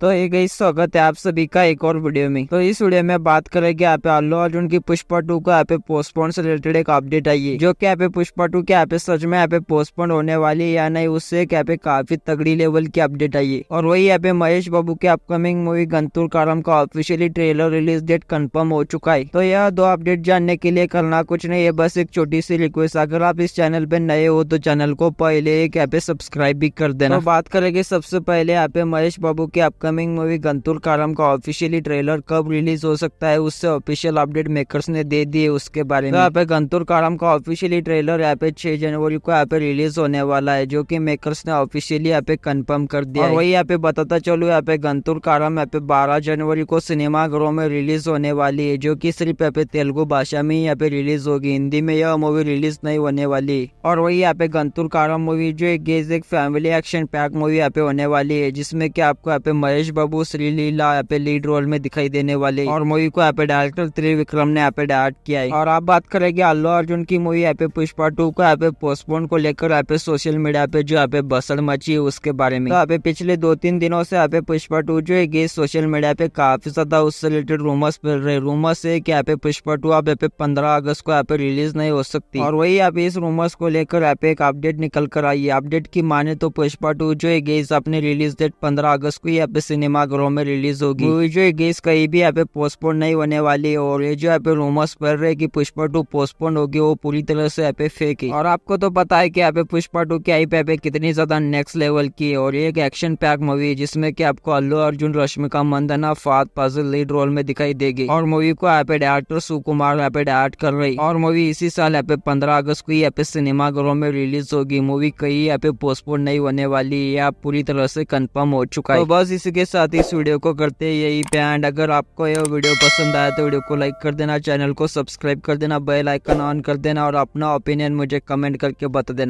तो एक गई स्वागत है आप सभी का एक और वीडियो में तो इस वीडियो में बात करेंगे यहाँ पे अल्लू अर्जुन की पुष्पा टू का यहाँ पे पोस्टपोन से रिलेटेड एक अपडेट आई है जो कि यहाँ पे पुष्पा टू के यहाँ पे सच में यहाँ पे पोस्टपोन होने वाली है या नहीं उससे क्या पे काफी तगड़ी लेवल की अपडेट आई है और वही यहाँ पे महेश बाबू की अपकमिंग मूवी गंतुर कारम का officially trailer release date confirm हो चुका है तो यह दो अपडेट जानने के लिए करना कुछ नहीं है बस एक छोटी सी रिक्वेस्ट अगर आप इस चैनल पे नए हो तो चैनल को पहले क्या पे सब्सक्राइब भी कर देना तो बात करेंगे सबसे पहले यहाँ पे महेश बाबू की अपकमिंग अपकमिंग मूवी गंतुल कारम का ऑफिशियली ट्रेलर कब रिलीज हो सकता है उससे ऑफिशियल अपडेट मेकर्स ने दे दिए उसके बारे में यहाँ पे गंतुल कारम का ऑफिशियली ट्रेलर यहाँ पे छह जनवरी को यहाँ पे रिलीज होने वाला है जो की मेकर्स ने ऑफिशियली यहाँ पे कन्फर्म कर दिया वही यहाँ पे बताता चलो यहाँ पे गंतुल कारम यहाँ पे बारह जनवरी को सिनेमा घरों में रिलीज होने वाली है जो की सिर्फ यहाँ पे तेलुगु भाषा में यहाँ पे रिलीज होगी हिंदी में यह मूवी रिलीज नहीं होने वाली और वही यहाँ पे गंतुल कारम मूवी जो एक फैमिली एक्शन पैक मूवी यहाँ पे होने वाली है जिसमें की आपको यहाँ पे महेश बाबू लीला यहाँ पे लीड रोल में दिखाई देने वाले और मूवी को यहाँ पे डायरेक्टर त्रिविक्रम ने यहाँ पे डायरेक्ट किया है और आप बात करेंगे अल्लू अर्जुन की मूवी यहाँ पे पुष्पा टू को यहाँ पे पोस्टपोन को लेकर यहाँ पे सोशल मीडिया पे जो यहाँ पे बसड़ मची है उसके बारे में यहाँ तो पे पिछले दो तीन दिनों से यहाँ पे पुष्पा टू जो है सोशल मीडिया पे काफी ज्यादा उससे रिलेटेड रूमर्स मिल रहे रूमर्स है की यहाँ पे पुष्पा टू आप यहाँ पे पंद्रह अगस्त को यहाँ पे रिलीज नहीं हो सकती और वही आप इस रूमर्स को लेकर यहाँ पे एक अपडेट निकल कर आई है अपडेट की माने तो पुष्पा टू जो है अपने रिलीज डेट पंद्रह अगस्त को यहाँ पे सिनेमाघरों में रिलीज होगी मूवी जो इक्कीस कहीं भी यहाँ पे पोस्टपोन नहीं होने वाली और ये जो यहाँ पे रूमर्स पड़ रहे की पुष्पा टू पोस्टपोन होगी वो पूरी तरह से यहाँ पे फेक है और आपको तो पता है की यहाँ पे पुष्पा टू की आई पे कितनी ज्यादा नेक्स्ट लेवल की और ये एक एक्शन पैक मूवी है जिसमे की आपको अल्लू अर्जुन रश्मिका मंदना फाद पजल लीड रोल में दिखाई देगी और मूवी को यहाँ पे डायरेक्टर सुकुमार यहाँ पे डायरेक्ट कर रही और मूवी इसी साल यहाँ पे पंद्रह अगस्त को यहाँ पे सिनेमा घरों में रिलीज होगी मूवी कहीं यहाँ पे पोस्टपोन नहीं होने वाली या पूरी तरह से कंफर्म हो चुका है तो बस इसी के साथ इस वीडियो को करते हैं यही पे एंड अगर आपको यह वीडियो पसंद आया तो वीडियो को लाइक कर देना चैनल को सब्सक्राइब कर देना बेल आइकन ऑन कर देना और अपना ओपिनियन मुझे कमेंट करके बता देना